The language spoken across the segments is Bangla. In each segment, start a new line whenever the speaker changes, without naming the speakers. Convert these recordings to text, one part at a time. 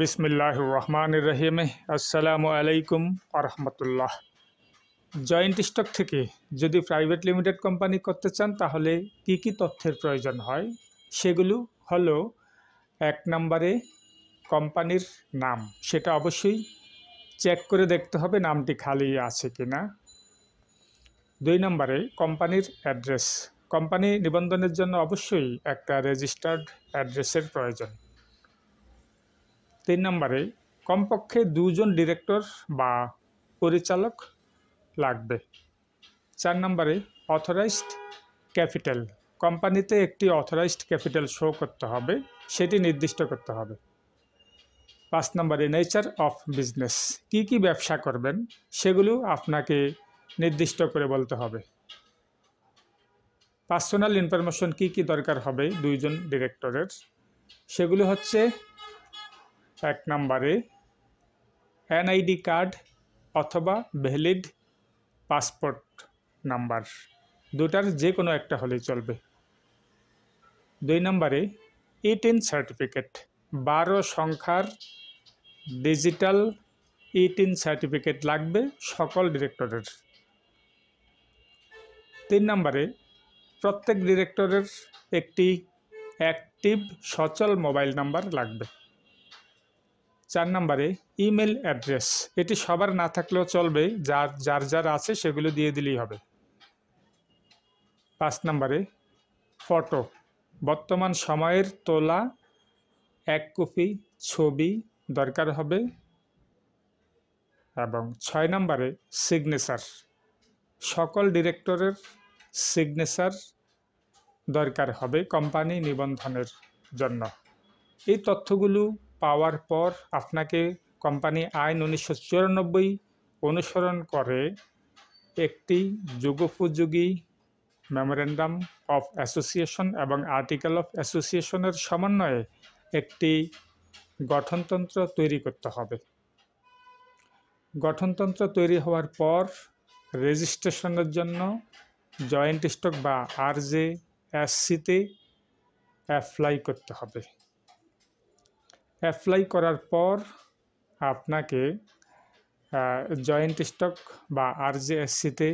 বিসমিল্লাহ রহমান রহিম আসসালামু আলাইকুম আরহামতুল্লাহ জয়েন্ট স্টক থেকে যদি প্রাইভেট লিমিটেড কোম্পানি করতে চান তাহলে কি কি তথ্যের প্রয়োজন হয় সেগুলো হলো এক নম্বরে কোম্পানির নাম সেটা অবশ্যই চেক করে দেখতে হবে নামটি খালি আছে কি না দুই নম্বরে কোম্পানির অ্যাড্রেস কোম্পানি নিবন্ধনের জন্য অবশ্যই একটা রেজিস্টার্ড অ্যাড্রেসের প্রয়োজন তিন নম্বরে কমপক্ষে দুজন ডিরেক্টর বা পরিচালক লাগবে চার নম্বরে অথরাইজড ক্যাপিটাল কোম্পানিতে একটি অথরাইজড ক্যাপিটাল শো করতে হবে সেটি নির্দিষ্ট করতে হবে পাঁচ নম্বরে নেচার অফ বিজনেস কি কি ব্যবসা করবেন সেগুলো আপনাকে নির্দিষ্ট করে বলতে হবে পার্সোনাল ইনফরমেশন কি কি দরকার হবে দুইজন ডিরেক্টরের সেগুলো হচ্ছে এক নম্বরে এনআইডি কার্ড অথবা ভ্যালিড পাসপোর্ট নাম্বার দুটার যে কোনো একটা হলেই চলবে দুই নম্বরে ইটিন e সার্টিফিকেট বারো সংখ্যার ডিজিটাল ইটিন সার্টিফিকেট লাগবে সকল ডিরেক্টরের তিন নম্বরে প্রত্যেক ডিরেক্টরের একটি অ্যাক্টিভ সচল মোবাইল নাম্বার লাগবে চার নম্বরে ইমেল অ্যাড্রেস এটি সবার না থাকলেও চলবে যার যার যার আছে সেগুলো দিয়ে দিলেই হবে পাঁচ নম্বরে ফটো বর্তমান সময়ের তোলা এক কপি ছবি দরকার হবে এবং ছয় নম্বরে সিগনেচার সকল ডিরেক্টরের সিগনেচার দরকার হবে কোম্পানি নিবন্ধনের জন্য এই তথ্যগুলো পাওয়ার পর আপনাকে কোম্পানি আইন উনিশশো চুরানব্বই অনুসরণ করে একটি যুগোপযোগী মেমোরেন্ডাম অফ অ্যাসোসিয়েশন এবং আর্টিকেল অফ অ্যাসোসিয়েশনের সমন্বয়ে একটি গঠনতন্ত্র তৈরি করতে হবে গঠনতন্ত্র তৈরি হওয়ার পর রেজিস্ট্রেশনের জন্য জয়েন্ট স্টক বা আর জে এসসিতে অ্যাপ্লাই করতে হবে অ্যাপ্লাই করার পর আপনাকে জয়েন্ট স্টক বা আর আরজেএসসিতে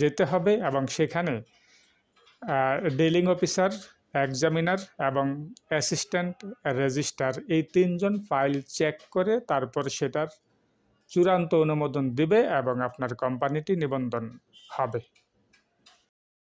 যেতে হবে এবং সেখানে ডিলিং অফিসার এক্সামিনার এবং অ্যাসিস্ট্যান্ট রেজিস্টার এই তিনজন ফাইল চেক করে তারপর সেটার চূড়ান্ত অনুমোদন দিবে এবং আপনার কোম্পানিটি নিবন্ধন হবে